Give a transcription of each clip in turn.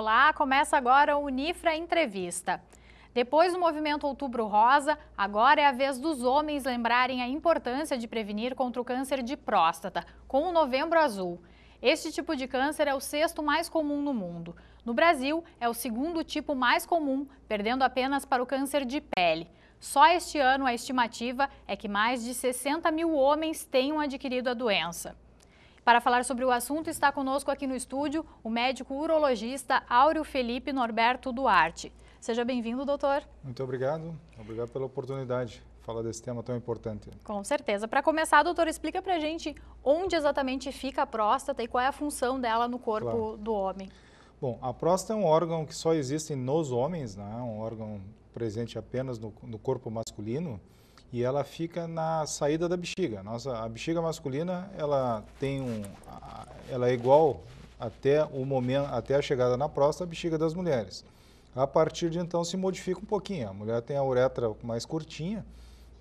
Olá, começa agora o Unifra Entrevista. Depois do movimento Outubro Rosa, agora é a vez dos homens lembrarem a importância de prevenir contra o câncer de próstata, com o Novembro Azul. Este tipo de câncer é o sexto mais comum no mundo. No Brasil, é o segundo tipo mais comum, perdendo apenas para o câncer de pele. Só este ano, a estimativa é que mais de 60 mil homens tenham adquirido a doença. Para falar sobre o assunto, está conosco aqui no estúdio o médico urologista Áureo Felipe Norberto Duarte. Seja bem-vindo, doutor. Muito obrigado. Obrigado pela oportunidade de falar desse tema tão importante. Com certeza. Para começar, doutor, explica para a gente onde exatamente fica a próstata e qual é a função dela no corpo claro. do homem. Bom, a próstata é um órgão que só existe nos homens, né? É um órgão presente apenas no, no corpo masculino e ela fica na saída da bexiga. Nossa, a bexiga masculina ela tem um, ela é igual até o momento, até a chegada na próstata, a bexiga das mulheres. A partir de então se modifica um pouquinho. A mulher tem a uretra mais curtinha,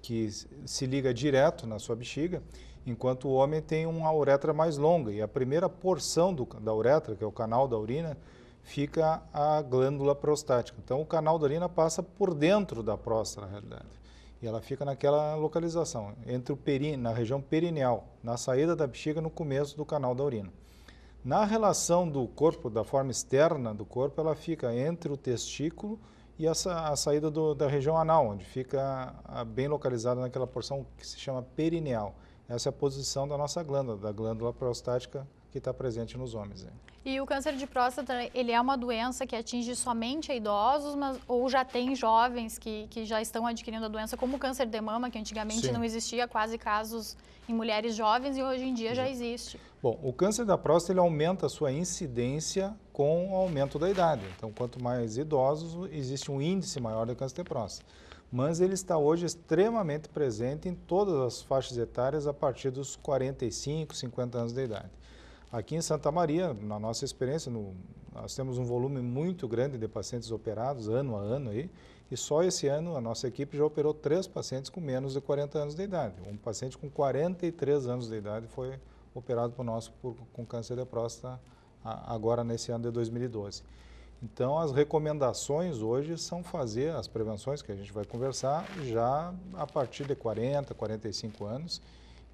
que se liga direto na sua bexiga, enquanto o homem tem uma uretra mais longa. E a primeira porção do, da uretra, que é o canal da urina, fica a glândula prostática. Então o canal da urina passa por dentro da próstata, na realidade. E ela fica naquela localização, entre o perine, na região perineal, na saída da bexiga, no começo do canal da urina. Na relação do corpo, da forma externa do corpo, ela fica entre o testículo e a, a saída do, da região anal, onde fica a, a, bem localizada naquela porção que se chama perineal. Essa é a posição da nossa glândula, da glândula prostática que está presente nos homens. Né? E o câncer de próstata, ele é uma doença que atinge somente idosos, mas, ou já tem jovens que, que já estão adquirindo a doença, como o câncer de mama, que antigamente Sim. não existia quase casos em mulheres jovens e hoje em dia Sim. já existe. Bom, o câncer da próstata, ele aumenta a sua incidência com o aumento da idade. Então, quanto mais idosos, existe um índice maior de câncer de próstata. Mas ele está hoje extremamente presente em todas as faixas etárias a partir dos 45, 50 anos de idade. Aqui em Santa Maria, na nossa experiência, no, nós temos um volume muito grande de pacientes operados ano a ano aí, e só esse ano a nossa equipe já operou três pacientes com menos de 40 anos de idade. Um paciente com 43 anos de idade foi operado por nós por, com câncer de próstata a, agora nesse ano de 2012. Então, as recomendações hoje são fazer as prevenções que a gente vai conversar já a partir de 40, 45 anos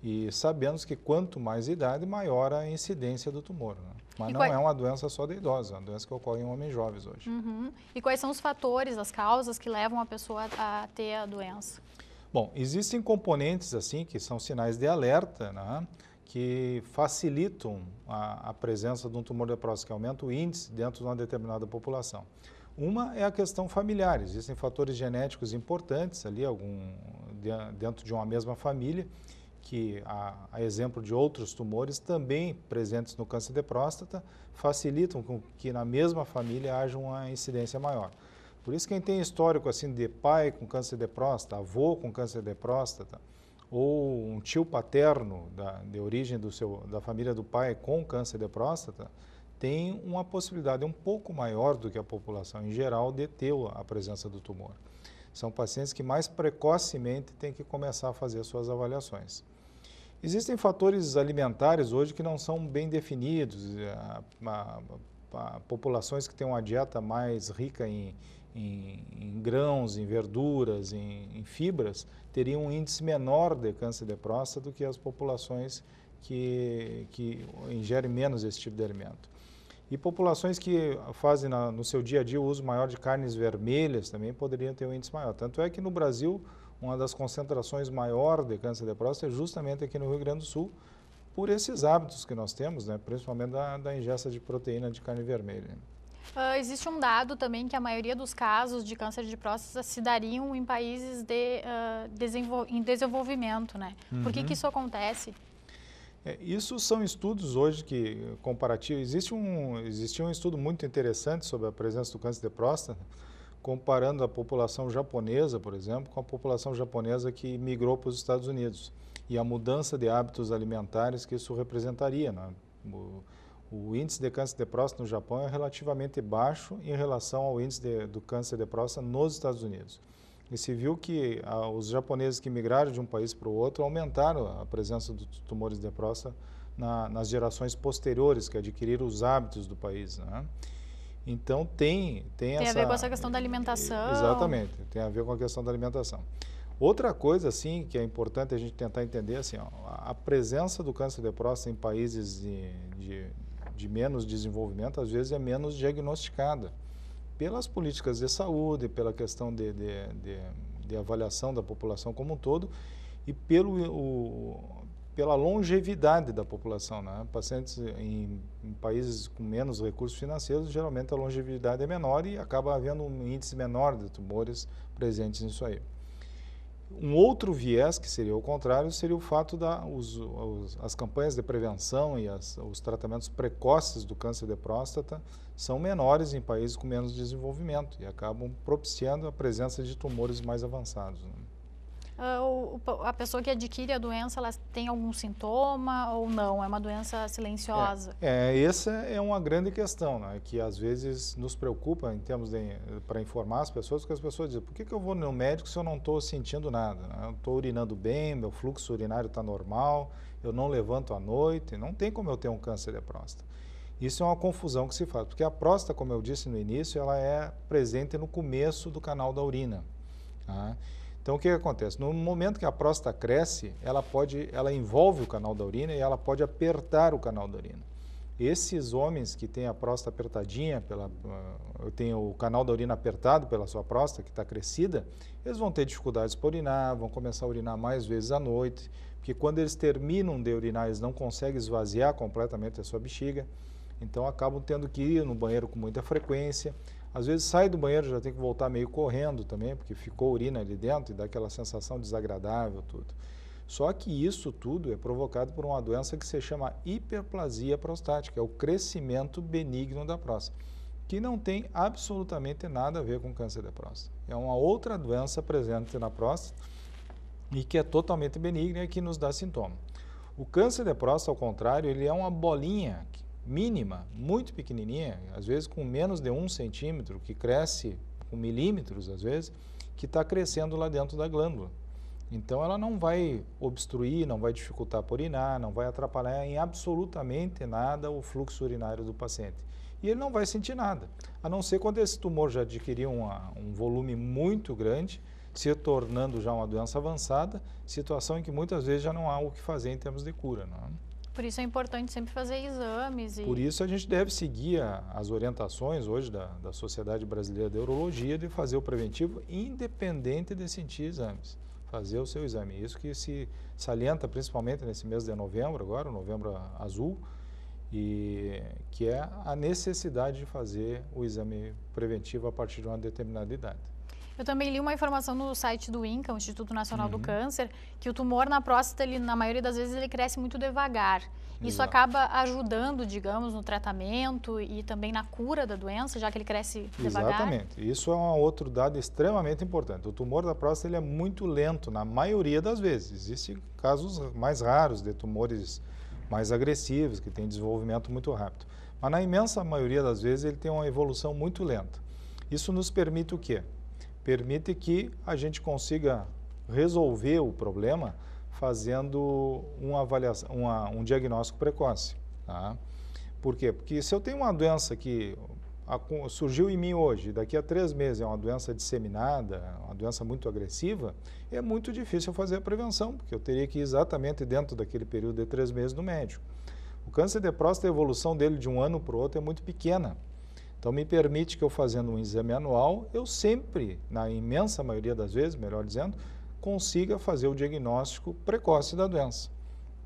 e sabemos que quanto mais idade, maior a incidência do tumor. Né? Mas e não qual... é uma doença só de idosos, é uma doença que ocorre em homens jovens hoje. Uhum. E quais são os fatores, as causas que levam a pessoa a ter a doença? Bom, existem componentes assim que são sinais de alerta, né? que facilitam a, a, presença de um tumor de próstata, que aumenta o índice dentro de uma determinada população. Uma é a questão familiar, existem fatores genéticos importantes ali, algum, dentro de uma mesma família, que, a, a, exemplo de outros tumores também presentes no câncer de próstata, facilitam com que na mesma família haja uma incidência maior. Por isso, quem tem histórico assim de pai com câncer de próstata, avô com câncer de próstata, ou um tio paterno da, de origem do seu, da família do pai com câncer de próstata, tem uma possibilidade um pouco maior do que a população em geral de ter a presença do tumor. São pacientes que mais precocemente têm que começar a fazer suas avaliações. Existem fatores alimentares hoje que não são bem definidos. populações que têm uma dieta mais rica em, em, em grãos, em verduras, em, em, fibras, teriam um índice menor de câncer de próstata do que as populações que, que ingerem menos esse tipo de alimento. E populações que fazem na, no seu dia a dia o uso maior de carnes vermelhas também poderiam ter um índice maior. Tanto é que no Brasil uma das concentrações maior de câncer de próstata é justamente aqui no Rio Grande do Sul, por esses hábitos que nós temos, né? principalmente da, da ingesta de proteína de carne vermelha. Uh, existe um dado também que a maioria dos casos de câncer de próstata se dariam em países de, uh, desenvol em desenvolvimento, né? Uhum. Por que, uhum. que isso acontece? É, isso são estudos hoje que comparativos. Existe um, existe um estudo muito interessante sobre a presença do câncer de próstata, comparando a população japonesa, por exemplo, com a população japonesa que migrou para os Estados Unidos e a mudança de hábitos alimentares que isso representaria. Né? O, o, índice de câncer de próstata no Japão é relativamente baixo em relação ao índice de, do câncer de próstata nos Estados Unidos. E se viu que os japoneses que migraram de um país para o outro aumentaram a presença dos tumores de próstata na, nas gerações posteriores que adquiriram os hábitos do país. Né? Então tem, tem, tem essa... Tem a ver com essa questão da alimentação. Exatamente, tem a ver com a questão da alimentação. Outra coisa, assim, que é importante a gente tentar entender, assim, ó, a presença do câncer de próstata em países de, de, de, menos desenvolvimento, às vezes, é menos diagnosticada pelas políticas de saúde, pela questão de, de, de avaliação da população como um todo e pelo o, pela longevidade da população. Né? Pacientes em, em, países com menos recursos financeiros, geralmente a longevidade é menor e acaba havendo um índice menor de tumores presentes nisso aí. Um outro viés, que seria o contrário, seria o fato das as campanhas de prevenção e as, os tratamentos precoces do câncer de próstata são menores em países com menos desenvolvimento e acabam propiciando a presença de tumores mais avançados. Né? Ah, a pessoa que adquire a doença, ela tem algum sintoma ou não? É uma doença silenciosa? É, é essa é uma grande questão, né? Que às vezes nos preocupa em termos de para informar as pessoas, porque as pessoas dizem: por que, que eu vou no médico se eu não estou sentindo nada? Né? Eu estou urinando bem, meu fluxo urinário está normal, eu não levanto à noite, não tem como eu ter um câncer de próstata. Isso é uma confusão que se faz, porque a próstata, como eu disse no início, ela é presente no começo do canal da urina. Tá? Então o que, que acontece? No momento que a próstata cresce, ela pode, ela envolve o canal da urina e ela pode apertar o canal da urina. Esses homens que têm a próstata apertadinha, pela, eu ah, tenho o canal da urina apertado pela sua próstata, que está crescida, eles vão ter dificuldades para urinar, vão começar a urinar mais vezes à noite, porque quando eles terminam de urinar, eles não conseguem esvaziar completamente a sua bexiga, então acabam tendo que ir no banheiro com muita frequência. Às vezes sai do banheiro, já tem que voltar meio correndo também, porque ficou urina ali dentro e dá aquela sensação desagradável, tudo. Só que isso tudo é provocado por uma doença que se chama hiperplasia prostática, é o crescimento benigno da próstata, que não tem absolutamente nada a ver com câncer de próstata. É uma outra doença presente na próstata e que é totalmente benigna e que nos dá sintoma. O câncer de próstata, ao contrário, ele é uma bolinha que mínima, muito pequenininha, às vezes com menos de um centímetro, que cresce com milímetros, às vezes, que está crescendo lá dentro da glândula. Então ela não vai obstruir, não vai dificultar a urinar, não vai atrapalhar em absolutamente nada o fluxo urinário do paciente. E ele não vai sentir nada, a não ser quando esse tumor já adquiriu uma, um volume muito grande, se tornando já uma doença avançada, situação em que muitas vezes já não há o que fazer em termos de cura. Não é? Por isso é importante sempre fazer exames. E... Por isso a gente deve seguir a, as orientações hoje da, da Sociedade Brasileira de Urologia de fazer o preventivo independente de sentir exames. Fazer o seu exame. Isso que se salienta principalmente nesse mês de novembro, agora, novembro azul, e que é a necessidade de fazer o exame preventivo a partir de uma determinada idade. Eu também li uma informação no site do INCA, o Instituto Nacional uhum. do Câncer, que o tumor na próstata, ele, na maioria das vezes, ele cresce muito devagar. Isso Exato. acaba ajudando, digamos, no tratamento e também na cura da doença, já que ele cresce devagar. Exatamente. Isso é um outro dado extremamente importante. O tumor da próstata ele é muito lento, na maioria das vezes. Existem casos mais raros de tumores mais agressivos, que têm desenvolvimento muito rápido. Mas na imensa maioria das vezes ele tem uma evolução muito lenta. Isso nos permite o quê? permite que a gente consiga resolver o problema fazendo uma avaliação, uma, um diagnóstico precoce. Tá? Por quê? Porque se eu tenho uma doença que surgiu em mim hoje, daqui a três meses é uma doença disseminada, uma doença muito agressiva, é muito difícil fazer a prevenção, porque eu teria que ir exatamente dentro daquele período de três meses no médico. O câncer de próstata, a evolução dele de um ano para o outro é muito pequena. Então me permite que eu fazendo um exame anual, eu sempre, na imensa maioria das vezes, melhor dizendo, consiga fazer o diagnóstico precoce da doença,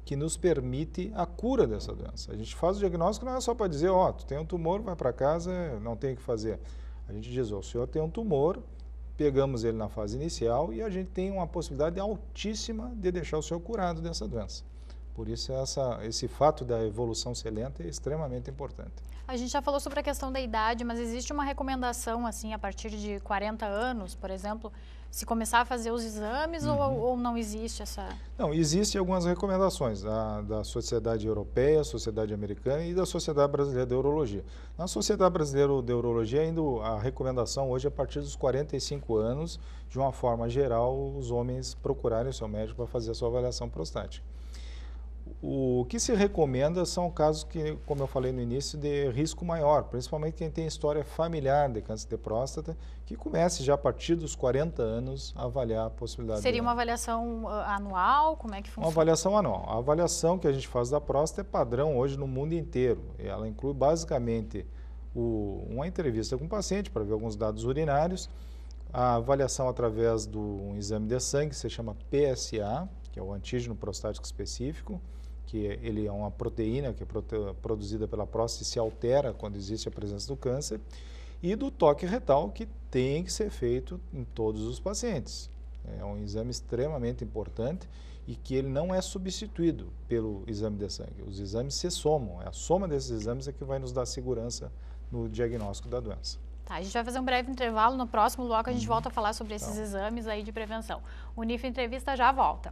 que nos permite a cura dessa doença. A gente faz o diagnóstico não é só para dizer, ó, oh, tu tem um tumor, vai para casa, não tem o que fazer. A gente diz, ó, oh, o senhor tem um tumor, pegamos ele na fase inicial e a gente tem uma possibilidade altíssima de deixar o senhor curado dessa doença. Por isso, essa, esse fato da evolução ser lenta é extremamente importante. A gente já falou sobre a questão da idade, mas existe uma recomendação, assim, a partir de 40 anos, por exemplo, se começar a fazer os exames uhum. ou, ou, não existe essa... Não, existem algumas recomendações da Sociedade Europeia, Sociedade Americana e da Sociedade Brasileira de Urologia. Na Sociedade Brasileira de Urologia, ainda a recomendação hoje é a partir dos 45 anos, de uma forma geral, os homens procurarem o seu médico para fazer a sua avaliação prostática. O que se recomenda são casos que, como eu falei no início, de risco maior, principalmente quem tem história familiar de câncer de próstata, que comece já a partir dos 40 anos a avaliar a possibilidade. Seria de... uma avaliação ah, anual? Como é que funciona? Uma avaliação anual. A avaliação que a gente faz da próstata é padrão hoje no mundo inteiro. Ela inclui basicamente o... uma entrevista com o paciente para ver alguns dados urinários, a avaliação através de um exame de sangue, que se chama PSA, que é o antígeno prostático específico, que ele é uma proteína que é produzida pela próstata e se altera quando existe a presença do câncer, e do toque retal, que tem que ser feito em todos os pacientes. É um exame extremamente importante e que ele não é substituído pelo exame de sangue. Os exames se somam, É a soma desses exames é que vai nos dar segurança no diagnóstico da doença. Tá, a gente vai fazer um breve intervalo, no próximo bloco a gente uhum. volta a falar sobre tá esses então. exames aí de prevenção. O NIF Entrevista já volta.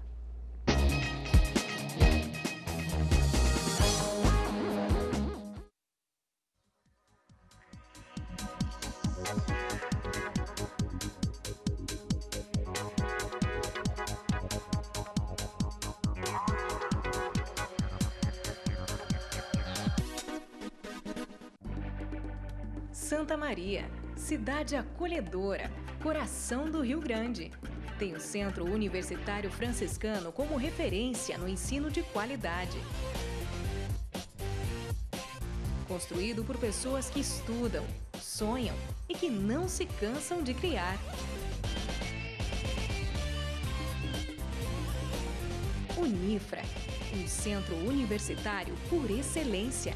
cidade acolhedora, coração do Rio Grande. Tem o Centro Universitário Franciscano como referência no ensino de qualidade. Construído por pessoas que estudam, sonham e que não se cansam de criar. Unifra, um centro universitário por excelência.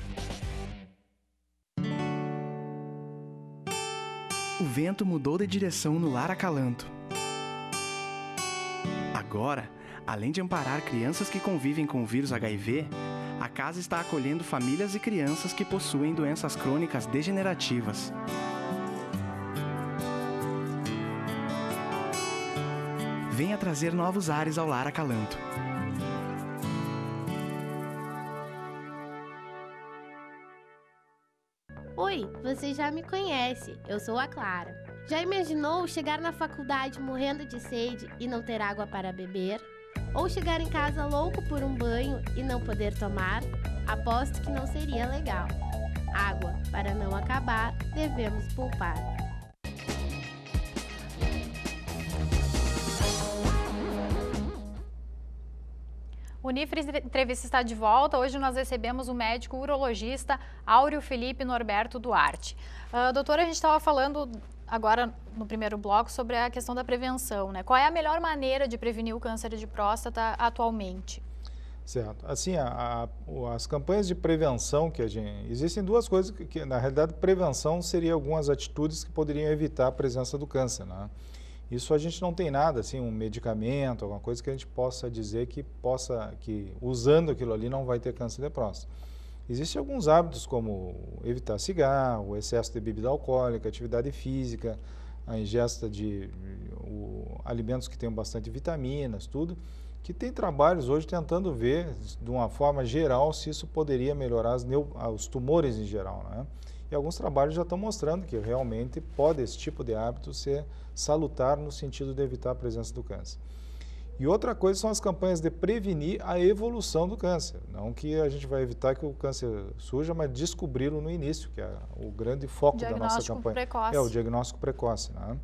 o vento mudou de direção no lar acalanto. Agora, além de amparar crianças que convivem com o vírus HIV, a casa está acolhendo famílias e crianças que possuem doenças crônicas degenerativas. Venha trazer novos ares ao lar acalanto. Oi, você já me conhece, eu sou a Clara. Já imaginou chegar na faculdade morrendo de sede e não ter água para beber? Ou chegar em casa louco por um banho e não poder tomar? Aposto que não seria legal. Água, para não acabar, devemos poupar. O Unifre Entrevista está de volta. Hoje nós recebemos o médico urologista Áureo Felipe Norberto Duarte. Uh, ah, doutora, a gente estava falando agora no primeiro bloco sobre a questão da prevenção, né? Qual é a melhor maneira de prevenir o câncer de próstata atualmente? Certo. Assim, a, a, as campanhas de prevenção que a gente. Existem duas coisas que, que na realidade, prevenção seria algumas atitudes que poderiam evitar a presença do câncer, né? Isso a gente não tem nada, assim, um medicamento, alguma coisa que a gente possa dizer que possa, que usando aquilo ali não vai ter câncer de próstata. Existem alguns hábitos como evitar cigarro, excesso de bebida alcoólica, atividade física, a ingesta de o, alimentos que tenham bastante vitaminas, tudo, que tem trabalhos hoje tentando ver de uma forma geral se isso poderia melhorar as, os tumores em geral, né? E alguns trabalhos já estão mostrando que realmente pode esse tipo de hábito ser salutar no sentido de evitar a presença do câncer. E outra coisa são as campanhas de prevenir a evolução do câncer. Não que a gente vai evitar que o câncer surja, mas descobri-lo no início, que é o grande foco da nossa campanha. Precoce. É o diagnóstico precoce. Né?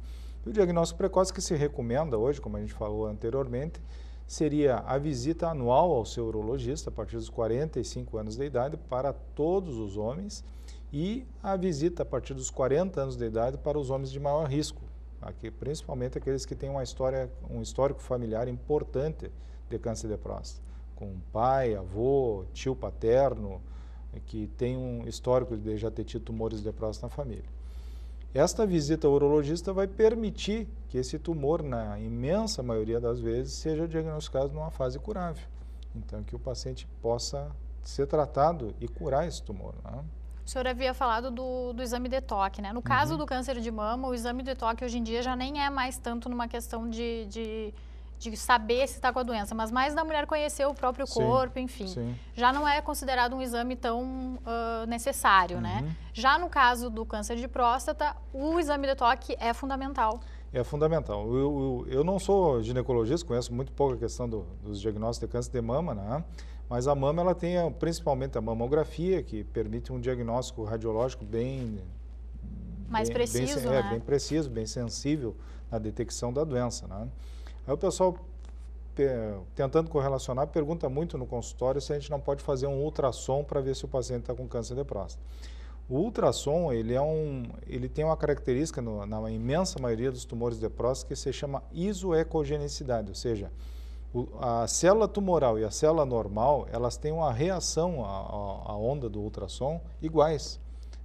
E o diagnóstico precoce que se recomenda hoje, como a gente falou anteriormente, seria a visita anual ao seu urologista a partir dos 45 anos de idade para todos os homens e a visita a partir dos 40 anos de idade para os homens de maior risco, aqui, principalmente aqueles que têm uma história, um histórico familiar importante de câncer de próstata, com pai, avô, tio paterno, que tem um histórico de já ter tido tumores de próstata na família. Esta visita ao urologista vai permitir que esse tumor, na imensa maioria das vezes, seja diagnosticado numa fase curável. Então, que o paciente possa ser tratado e curar esse tumor. Né? O senhor havia falado do, do exame de toque, né? No caso uhum. do câncer de mama, o exame de toque hoje em dia já nem é mais tanto numa questão de, de de saber se está com a doença, mas mais da mulher conhecer o próprio sim, corpo, enfim. Sim. Já não é considerado um exame tão uh, necessário, né? uhum. né? Já no caso do câncer de próstata, o exame de toque é fundamental. É fundamental. Eu, eu, eu não sou ginecologista, conheço muito pouco a questão do, dos diagnósticos de câncer de mama, né? Mas a mama, ela tem a, principalmente a mamografia, que permite um diagnóstico radiológico bem... Mais bem, preciso, bem, né? é, bem preciso, bem sensível na detecção da doença, né? Aí o pessoal, tentando correlacionar, pergunta muito no consultório se a gente não pode fazer um ultrassom para ver se o paciente está com câncer de próstata. O ultrassom, ele, é um, ele tem uma característica, no, na imensa maioria dos tumores de próstata, que se chama isoecogenicidade, ou seja, o, a célula tumoral e a célula normal, elas têm uma reação à, à onda do ultrassom iguais.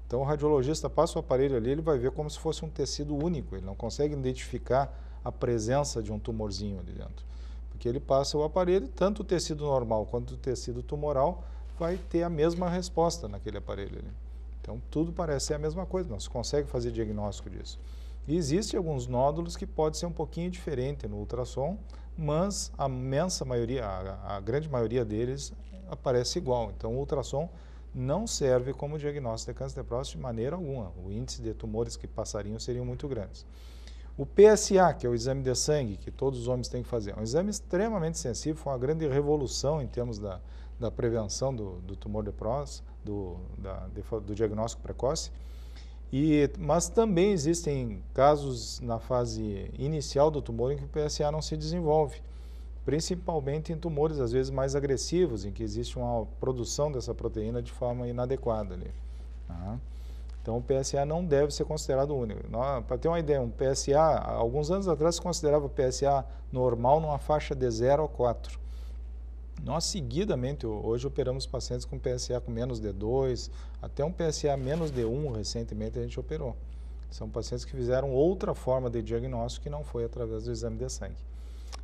Então o radiologista passa o aparelho ali, ele vai ver como se fosse um tecido único, ele não consegue identificar a presença de um tumorzinho ali dentro. Porque ele passa o aparelho, tanto o tecido normal quanto o tecido tumoral vai ter a mesma resposta naquele aparelho ali. Então tudo parece ser a mesma coisa, não se consegue fazer diagnóstico disso. E existe alguns nódulos que pode ser um pouquinho diferente no ultrassom, mas a imensa maioria, a, a grande maioria deles aparece igual. Então, o ultrassom não serve como diagnóstico de câncer de próstata de maneira alguma. O índice de tumores que passariam seriam muito grandes. O PSA, que é o exame de sangue que todos os homens têm que fazer, é um exame extremamente sensível, foi uma grande revolução em termos da, da prevenção do, do tumor de próstata, do, da, de, do diagnóstico precoce. E, mas também existem casos na fase inicial do tumor em que o PSA não se desenvolve, principalmente em tumores às vezes mais agressivos, em que existe uma produção dessa proteína de forma inadequada. Ali. Uhum. Então o PSA não deve ser considerado único. Para ter uma ideia, um PSA, alguns anos atrás se considerava o PSA normal numa faixa de 0 a 4. Nós, seguidamente, hoje operamos pacientes com PSA com menos de 2, até um PSA menos de 1 recentemente a gente operou. São pacientes que fizeram outra forma de diagnóstico que não foi através do exame de sangue.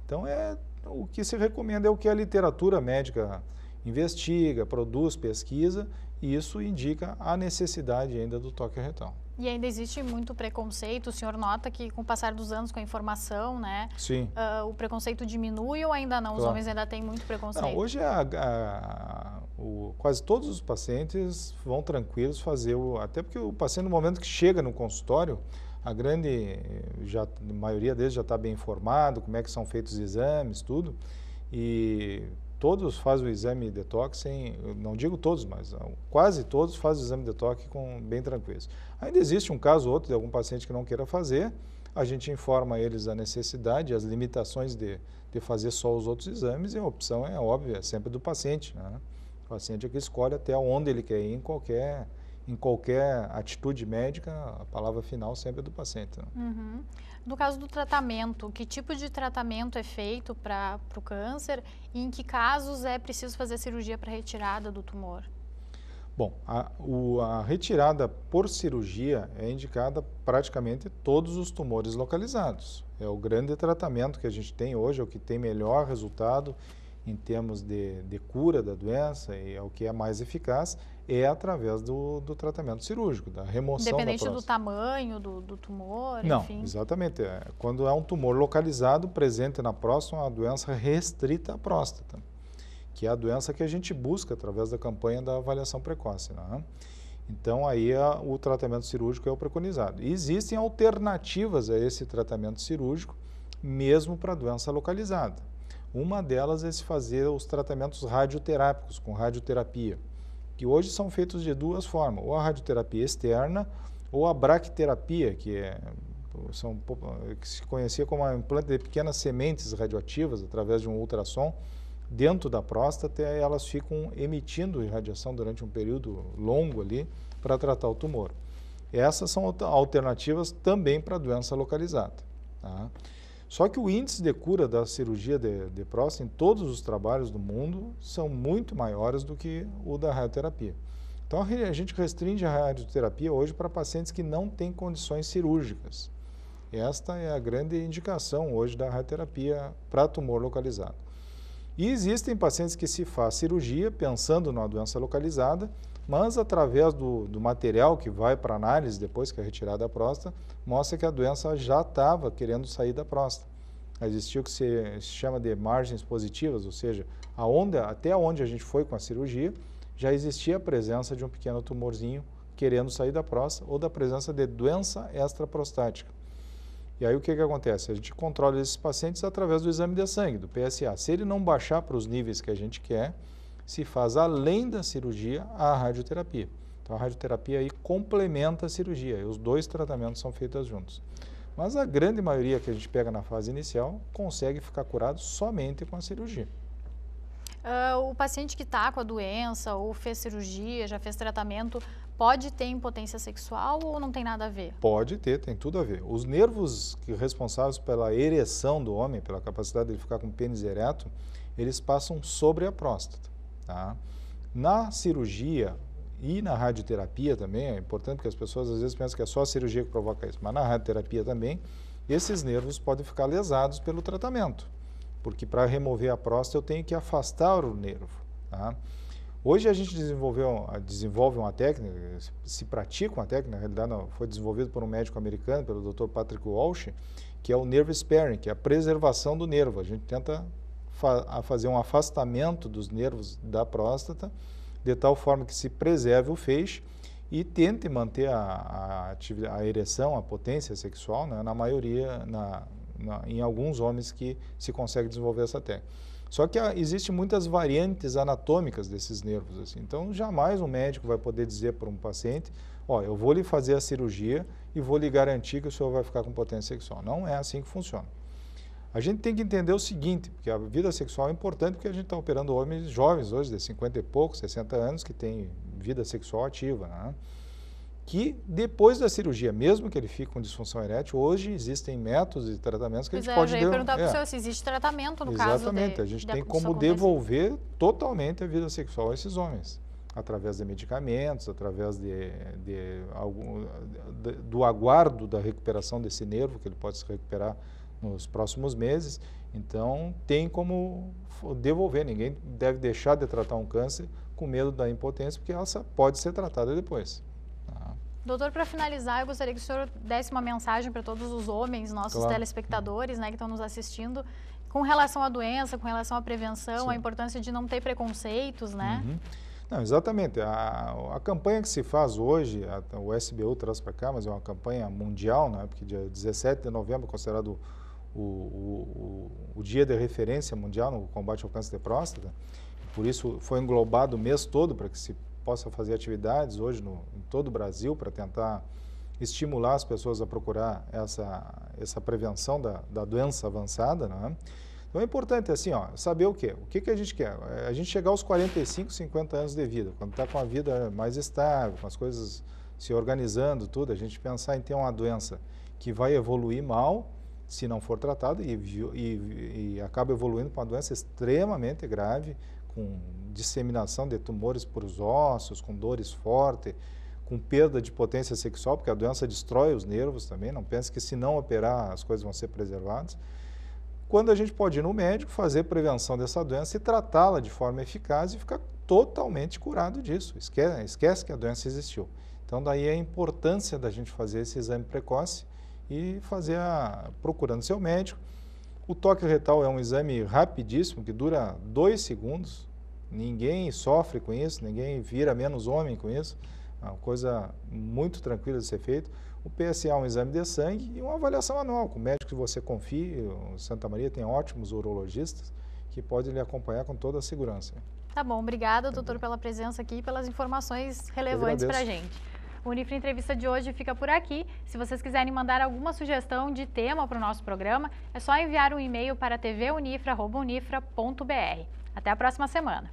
Então, é, o que se recomenda é o que a literatura médica investiga, produz, pesquisa, e isso indica a necessidade ainda do toque retal. E ainda existe muito preconceito. O senhor nota que com o passar dos anos, com a informação, né? Sim. Uh, o preconceito diminui ou ainda não? Claro. Os homens ainda têm muito preconceito? Não, hoje a, a, o, quase todos os pacientes vão tranquilos fazer o... Até porque o paciente, no momento que chega no consultório, a grande já, a maioria deles já está bem informado, como é que são feitos os exames, tudo. E todos fazem o exame detox sem, não digo todos, mas ah, quase todos fazem o exame detox com bem tranquilos. Ainda existe um caso ou outro de algum paciente que não queira fazer, a gente informa eles a necessidade, as limitações de, de fazer só os outros exames e a opção é óbvia, é sempre do paciente. Né? O paciente é que escolhe até onde ele quer ir em qualquer, em qualquer atitude médica, a palavra final sempre é do paciente. Né? Uhum. No caso do tratamento, que tipo de tratamento é feito para o câncer e em que casos é preciso fazer cirurgia para retirada do tumor? Bom, a, o, a retirada por cirurgia é indicada praticamente todos os tumores localizados. É o grande tratamento que a gente tem hoje, é o que tem melhor resultado em termos de, de cura da doença e é o que é mais eficaz, é através do, do tratamento cirúrgico, da remoção Independente da do tamanho do, do tumor, Não, enfim. exatamente. É, quando é um tumor localizado, presente na próstata, uma doença restrita à próstata, que é a doença que a gente busca através da campanha da avaliação precoce. Né? Então, aí a, o tratamento cirúrgico é o preconizado. existem alternativas a esse tratamento cirúrgico, mesmo para a doença localizada. Uma delas é se fazer os tratamentos radioterápicos, com radioterapia que hoje são feitos de duas formas, ou a radioterapia externa ou a bracterapia, que, é, são, que se conhecia como a implante de pequenas sementes radioativas através de um ultrassom dentro da próstata elas ficam emitindo radiação durante um período longo ali para tratar o tumor. Essas são alternativas também para doença localizada. Tá? Só que o índice de cura da cirurgia de, de próstata em todos os trabalhos do mundo são muito maiores do que o da radioterapia. Então a gente restringe a radioterapia hoje para pacientes que não têm condições cirúrgicas. Esta é a grande indicação hoje da radioterapia para tumor localizado. E existem pacientes que se faz cirurgia pensando numa doença localizada, mas através do, do material que vai para análise depois que é retirada a próstata, mostra que a doença já estava querendo sair da próstata. Existiu o que se, se chama de margens positivas, ou seja, a onda, até onde a gente foi com a cirurgia, já existia a presença de um pequeno tumorzinho querendo sair da próstata ou da presença de doença extraprostática. E aí o que, que acontece? A gente controla esses pacientes através do exame de sangue, do PSA. Se ele não baixar para os níveis que a gente quer, se faz além da cirurgia a radioterapia. Então a radioterapia aí complementa a cirurgia, e os dois tratamentos são feitos juntos. Mas a grande maioria que a gente pega na fase inicial consegue ficar curado somente com a cirurgia. Uh, o paciente que está com a doença ou fez cirurgia, já fez tratamento, pode ter impotência sexual ou não tem nada a ver? Pode ter, tem tudo a ver. Os nervos responsáveis pela ereção do homem, pela capacidade de ele ficar com o pênis ereto, eles passam sobre a próstata. Tá? Na cirurgia e na radioterapia também, é importante porque as pessoas às vezes pensam que é só a cirurgia que provoca isso, mas na radioterapia também, esses nervos podem ficar lesados pelo tratamento, porque para remover a próstata eu tenho que afastar o nervo. Tá? Hoje a gente desenvolveu, desenvolve uma técnica, se pratica uma técnica, na realidade não, foi desenvolvido por um médico americano, pelo Dr. Patrick Walsh, que é o nerve sparing, que é a preservação do nervo. A gente tenta fa a fazer um afastamento dos nervos da próstata, de tal forma que se preserve o feixe e tente manter a, a, a ereção, a potência sexual, né, na maioria, na, na, em alguns homens que se consegue desenvolver essa técnica. Só que ah, existem muitas variantes anatômicas desses nervos. Assim. Então, jamais um médico vai poder dizer para um paciente: Ó, eu vou lhe fazer a cirurgia e vou lhe garantir que o senhor vai ficar com potência sexual. Não é assim que funciona. A gente tem que entender o seguinte, porque a vida sexual é importante porque a gente está operando homens jovens hoje, de 50 e poucos, 60 anos, que têm vida sexual ativa, né? que depois da cirurgia, mesmo que ele fique com disfunção erétil, hoje existem métodos e tratamentos que pois a gente é, pode... eu ia perguntar para o é. senhor se existe tratamento no Exatamente, caso Exatamente, a gente de, tem como devolver totalmente a vida sexual a esses homens, através de medicamentos, através de, de algum, de, do aguardo da recuperação desse nervo, que ele pode se recuperar nos próximos meses. Então, tem como devolver. Ninguém deve deixar de tratar um câncer com medo da impotência, porque ela pode ser tratada depois. Ah. Doutor, para finalizar, eu gostaria que o senhor desse uma mensagem para todos os homens, nossos claro. telespectadores, né, que estão nos assistindo, com relação à doença, com relação à prevenção, Sim. a importância de não ter preconceitos, né? Uhum. Não, exatamente. A, a, campanha que se faz hoje, a, o SBU traz para cá, mas é uma campanha mundial, né? porque dia 17 de novembro é considerado o, o, o dia de referência mundial no combate ao câncer de próstata, por isso foi englobado o mês todo para que se possa fazer atividades hoje no, em todo o Brasil para tentar estimular as pessoas a procurar essa, essa prevenção da, da doença avançada. Né? Então é importante assim, ó, saber o quê? O que, que a gente quer? É, a gente chegar aos 45, 50 anos de vida, quando está com a vida mais estável, com as coisas se organizando, tudo, a gente pensar em ter uma doença que vai evoluir mal se não for tratado e, e, e, acaba evoluindo para uma doença extremamente grave, com disseminação de tumores por os ossos, com dores fortes, com perda de potência sexual, porque a doença destrói os nervos também, não pense que se não operar as coisas vão ser preservadas. Quando a gente pode ir no médico, fazer prevenção dessa doença e tratá-la de forma eficaz e ficar totalmente curado disso. Esquece, esquece que a doença existiu. Então, daí a importância da gente fazer esse exame precoce e fazer a procurando seu médico. O toque retal é um exame rapidíssimo que dura dois segundos. Ninguém sofre com isso, ninguém vira menos homem com isso. É uma coisa muito tranquila de ser feito. O PSA é um exame de sangue e uma avaliação anual com o médico que você confie. O Santa Maria tem ótimos urologistas que podem lhe acompanhar com toda a segurança. Tá bom, obrigada, doutor, pela presença aqui e pelas informações relevantes para a gente. O Unifra Entrevista de hoje fica por aqui. Se vocês quiserem mandar alguma sugestão de tema para o nosso programa, é só enviar um e-mail para tvunifra.unifra.br. Até a próxima semana!